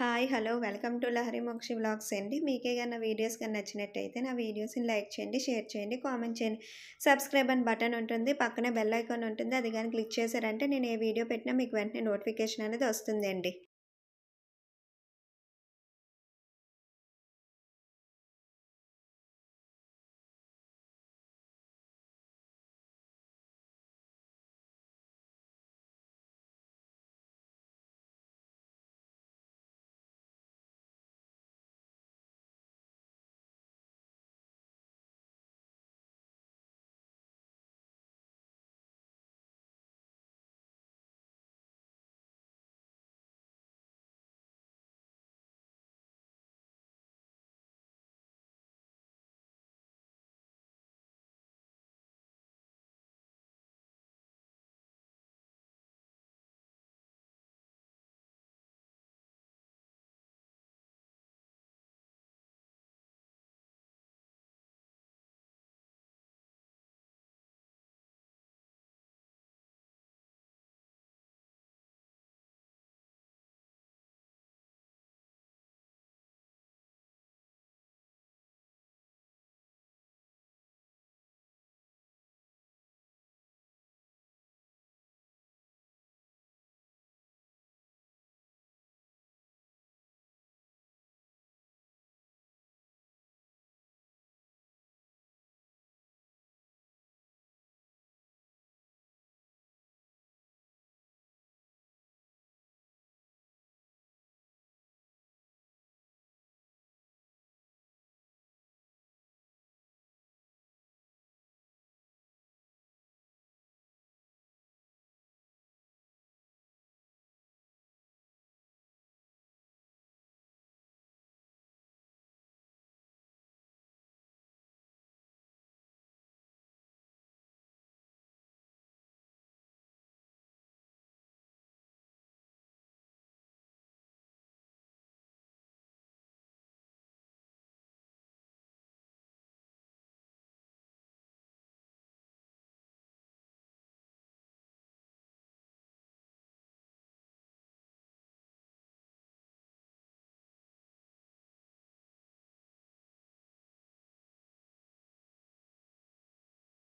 hi hello welcome to Lahari Mokshi blogs అండి మీకే కన్నా వీడియోస్ కానీ నచ్చినట్టయితే నా వీడియోస్ని లైక్ చేయండి షేర్ చేయండి కామెంట్ చేయండి సబ్స్క్రైబ్ అని బటన్ ఉంటుంది పక్కనే బెల్ ఐకాన్ ఉంటుంది అది కానీ క్లిక్ చేశారంటే నేను ఏ వీడియో పెట్టినా మీకు వెంటనే నోటిఫికేషన్ అనేది వస్తుందండి